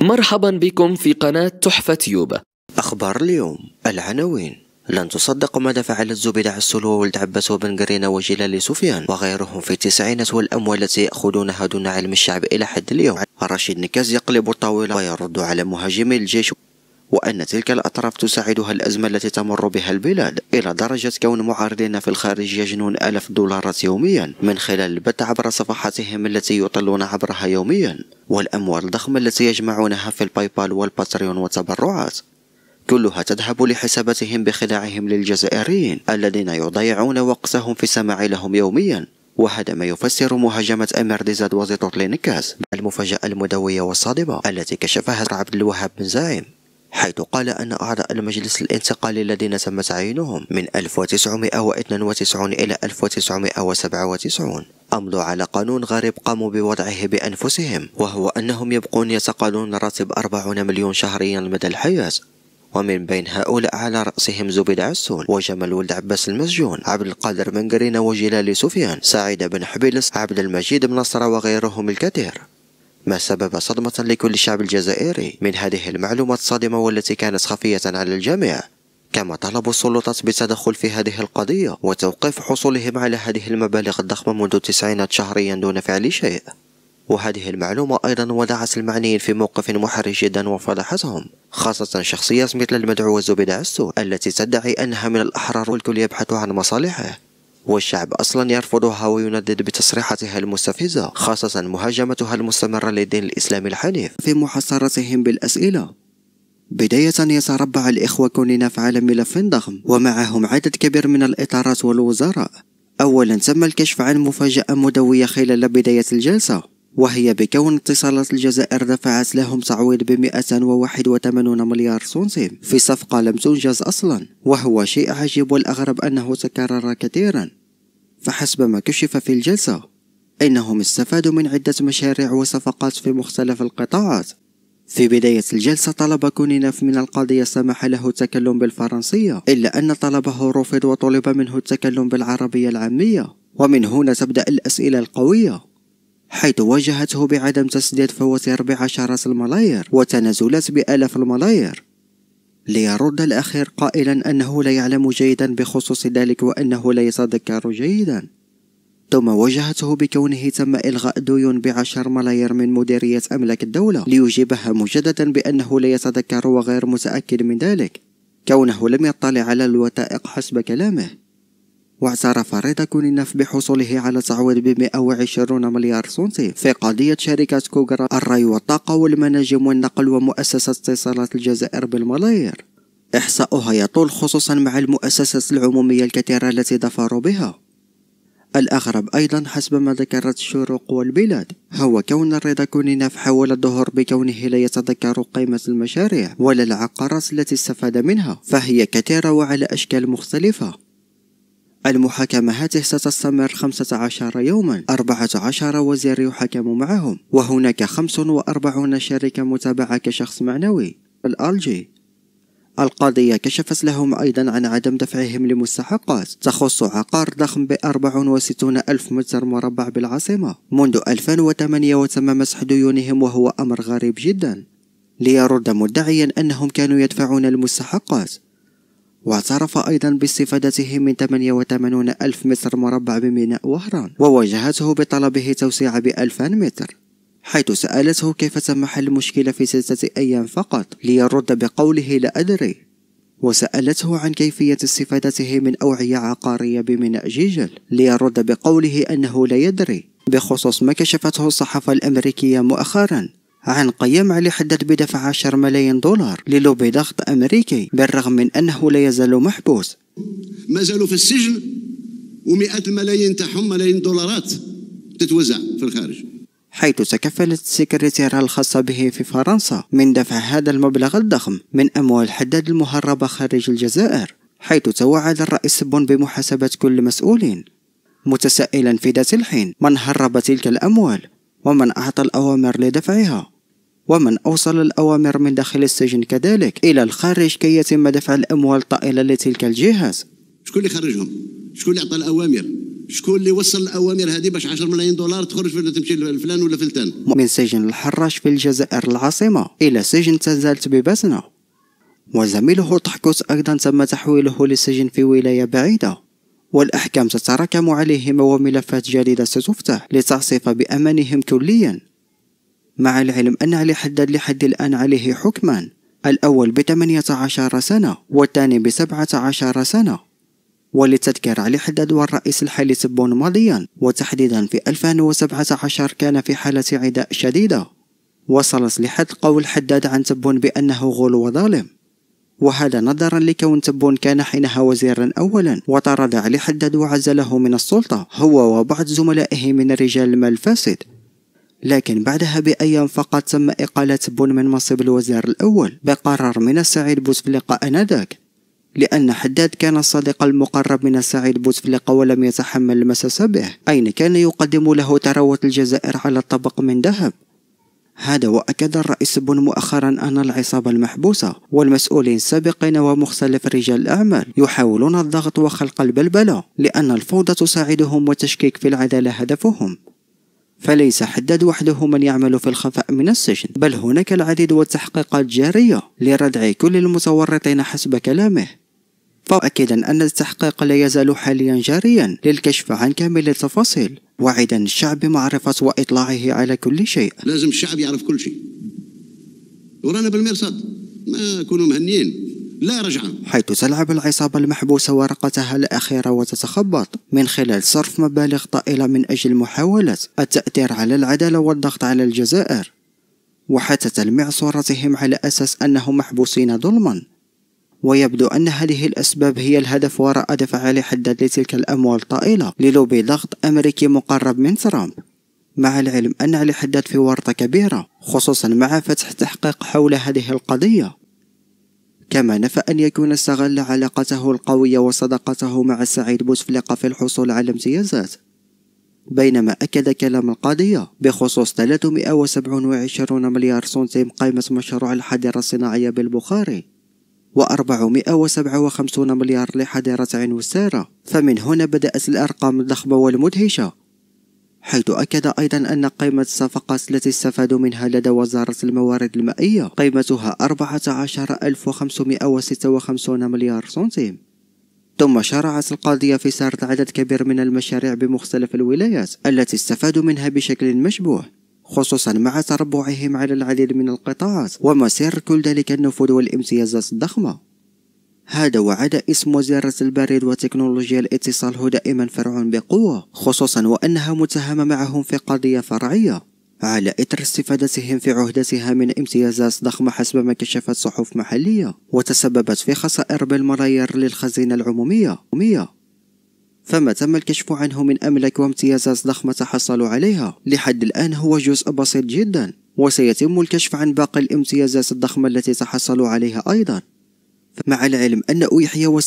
مرحبا بكم في قناة تحفة تيوب أخبار اليوم العناوين لن تصدق ماذا فعل الزبيدة السلو وولد عباس وبن قرينة وجلال سفيان وغيرهم في التسعينات والأموال التي يأخذونها دون علم الشعب إلى حد اليوم رشيد نكاز يقلب الطاولة ويرد على مهاجمي الجيش وأن تلك الأطراف تساعدها الأزمة التي تمر بها البلاد إلى درجة كون معارضين في الخارج يجنون آلاف الدولارات يوميا من خلال البث عبر صفحاتهم التي يطلون عبرها يوميا والأموال الضخمة التي يجمعونها في الباي بال والباتريون والتبرعات كلها تذهب لحساباتهم بخداعهم للجزائريين الذين يضيعون وقتهم في السماع لهم يوميا وهذا ما يفسر مهاجمة أمير ديزاد وزيتوت لينكاس المفاجأة المدوية والصادمة التي كشفها عبد الوهاب بن زايم حيث قال أن أعضاء المجلس الانتقالي الذين تم تعيينهم من 1992 إلى 1997 أمضوا على قانون غريب قاموا بوضعه بأنفسهم وهو أنهم يبقون يتقاضون راتب 40 مليون شهريا مدى الحياة ومن بين هؤلاء على رأسهم زبيد عسول وجمال ولد عباس المسجون عبد القادر منقرين وجلال سفيان سعيد بن حبيلس عبد المجيد بن نصر وغيرهم الكثير ما سبب صدمة لكل الشعب الجزائري من هذه المعلومات الصادمة والتي كانت خفية على الجميع كما طلبوا السلطات بالتدخل في هذه القضية وتوقيف حصولهم على هذه المبالغ الضخمة منذ التسعينات شهريا دون فعل شيء وهذه المعلومة أيضا وضعت المعنيين في موقف محرج جدا وفضحتهم خاصة شخصيات مثل المدعوة زبيدة عسو التي تدعي أنها من الأحرار والكل يبحث عن مصالحه والشعب أصلا يرفضها ويندد بتصريحاتها المستفزة خاصة مهاجمتها المستمرة للدين الإسلامي الحنيف في محاصرتهم بالأسئلة بداية يتربع الإخوة كوننا في عالم ملف ضخم ومعهم عدد كبير من الإطارات والوزراء أولا تم الكشف عن مفاجأة مدوية خلال بداية الجلسة وهي بكون اتصالات الجزائر دفعت لهم تعويض ب 181 مليار سنتيم في صفقة لم تنجز أصلا وهو شيء عجيب والأغرب أنه تكرر كثيرا فحسب ما كشف في الجلسة إنهم استفادوا من عدة مشاريع وصفقات في مختلف القطاعات في بداية الجلسة طلب كونيناف من القاضي السماح له التكلم بالفرنسية إلا أن طلبه رفض وطلب منه التكلم بالعربية العامية ومن هنا تبدأ الأسئلة القوية حيث واجهته بعدم تسديد فواتير بعشرات الملاير وتنازلات بآلاف الملاير ليرد الأخير قائلا أنه لا يعلم جيدا بخصوص ذلك وأنه لا يتذكر جيدا ثم واجهته بكونه تم إلغاء ديون بعشر ملايير من مديرية أملاك الدولة ليجيبها مجددا بأنه لا يتذكر وغير متأكد من ذلك كونه لم يطلع على الوثائق حسب كلامه واعترف رضا كونيناف بحصوله على تعويض ب 120 مليار سنتي في قضية شركة كوغرا الري والطاقة والمناجم والنقل ومؤسسة اتصالات الجزائر بالملايير إحصاؤها يطول خصوصا مع المؤسسات العمومية الكثيرة التي ظفروا بها الأغرب أيضا حسب ما ذكرت الشروق والبلاد هو كون الرضا كونيناف حاول الظهور بكونه لا يتذكر قيمة المشاريع ولا العقارات التي استفاد منها فهي كثيرة وعلى أشكال مختلفة المحاكمة هذه ستستمر 15 يوما 14 وزير يحاكم معهم وهناك 45 شركة متابعة كشخص معنوي الألجي القضية كشفت لهم أيضا عن عدم دفعهم لمستحقات تخص عقار ضخم ب 64 ألف متر مربع بالعاصمة منذ 2008 وتم مسح ديونهم وهو أمر غريب جدا ليرد مدعيا أنهم كانوا يدفعون المستحقات واعترف أيضا باستفادته من 88 ألف متر مربع بميناء وهران وواجهته بطلبه توسيع 2000 متر حيث سألته كيف تم حل المشكلة في ستة أيام فقط ليرد بقوله لا أدري وسألته عن كيفية استفادته من أوعية عقارية بميناء جيجل ليرد بقوله أنه لا يدري بخصوص ما كشفته الصحافة الأمريكية مؤخرا عن قيمة لحدد بدفع 10 ملايين دولار للوبي ضغط أمريكي بالرغم من أنه لا يزال محبوس ما زالوا في السجن ومئات الملايين تاعهم ملايين دولارات تتوزع في الخارج حيث تكفلت السكرتيرة الخاصة به في فرنسا من دفع هذا المبلغ الضخم من أموال حداد المهربة خارج الجزائر حيث توعد الرئيس بون بمحاسبة كل مسؤول متسائلا في ذات الحين من هرب تلك الأموال ومن أعطى الأوامر لدفعها ومن أوصل الأوامر من داخل السجن كذلك إلى الخارج كي يتم دفع الأموال الطائلة لتلك الجهات شكون اللي خرجهم؟ شكون اللي عطى الأوامر؟ شكون اللي وصل الاوامر هذه باش 10 ملايين دولار تخرج ولا تمشي لفلان ولا فلتان من سجن الحراش في الجزائر العاصمه الى سجن تزالت ببسنه وزميله طحكوس ايضا تم تحويله لسجن في ولايه بعيده والاحكام تتراكم عليهم وملفات جديده ستفتح لتعصف بامانهم كليا مع العلم أن علي حداد لحد الآن عليه حكمان الأول بثمانية عشر سنة والثاني بسبعة عشر سنة ولتذكر علي حداد والرئيس الحالي سبون ماضيا وتحديدا في 2017 كان في حالة عداء شديدة وصلت لحد قول حداد عن تبون بأنه غلو وظالم وهذا نظرا لكون تبون كان حينها وزيرا اولا وطرد علي حداد وعزله من السلطه هو وبعض زملائه من رجال المال الفاسد لكن بعدها بأيام فقط تم إقالة بون من منصب الوزير الأول بقرار من سعيد بوتفليقة آنذاك لأن حداد كان الصديق المقرب من سعيد بوتفليقة ولم يتحمل المساس به أين كان يقدم له ثروة الجزائر على طبق من ذهب هذا وأكد الرئيس بن مؤخرا أن العصابة المحبوسة والمسؤولين السابقين ومختلف رجال الأعمال يحاولون الضغط وخلق البلبلة لأن الفوضى تساعدهم والتشكيك في العدالة هدفهم فليس حداد وحده من يعمل في الخفاء من السجن بل هناك العديد والتحقيقات جارية لردع كل المتورطين حسب كلامه فأكيدا أن التحقيق لا يزال حاليا جاريا للكشف عن كامل التفاصيل وعدا الشعب بمعرفة وإطلاعه على كل شيء لازم الشعب يعرف كل شيء ورانا بالمرصاد ما كونوا مهنيين لا رجعة حيث تلعب العصابة المحبوسة ورقتها الأخيرة وتتخبط من خلال صرف مبالغ طائلة من أجل محاولة التأثير على العدالة والضغط على الجزائر وحتى تلميع صورتهم على أساس أنهم محبوسين ظلما ويبدو أن هذه الأسباب هي الهدف وراء دفع علي حداد لتلك الأموال الطائلة للوبي ضغط أمريكي مقرب من ترامب مع العلم أن علي حداد في ورطة كبيرة خصوصا مع فتح تحقيق حول هذه القضية كما نفى أن يكون استغل علاقته القوية وصداقته مع سعيد بوتفليقة في الحصول على امتيازات بينما أكد كلام القضية بخصوص 327 مليار سنتيم قيمة مشروع الحديرة الصناعية بالبخاري و457 مليار لحديرة عين وسارة فمن هنا بدأت الأرقام الضخمة والمدهشة حيث أكد أيضا أن قيمة الصفقات التي استفادوا منها لدى وزارة الموارد المائية قيمتها 14556 مليار سنتيم ثم شرعت القضية في سرد عدد كبير من المشاريع بمختلف الولايات التي استفادوا منها بشكل مشبوه خصوصا مع تربعهم على العديد من القطاعات ومسير كل ذلك النفوذ والامتيازات الضخمة هذا وعد اسم وزارة البريد وتكنولوجيا الاتصال هو دائما فرع بقوة خصوصا وأنها متهمة معهم في قضية فرعية على إثر استفادتهم في عهدتها من امتيازات ضخمة حسب ما كشفت صحف محلية وتسببت في خسائر بالملايير للخزينة العمومية فما تم الكشف عنه من أملاك وامتيازات ضخمة تحصلوا عليها لحد الآن هو جزء بسيط جدا وسيتم الكشف عن باقي الامتيازات الضخمة التي تحصلوا عليها أيضا مع العلم أن يحيى وسعيد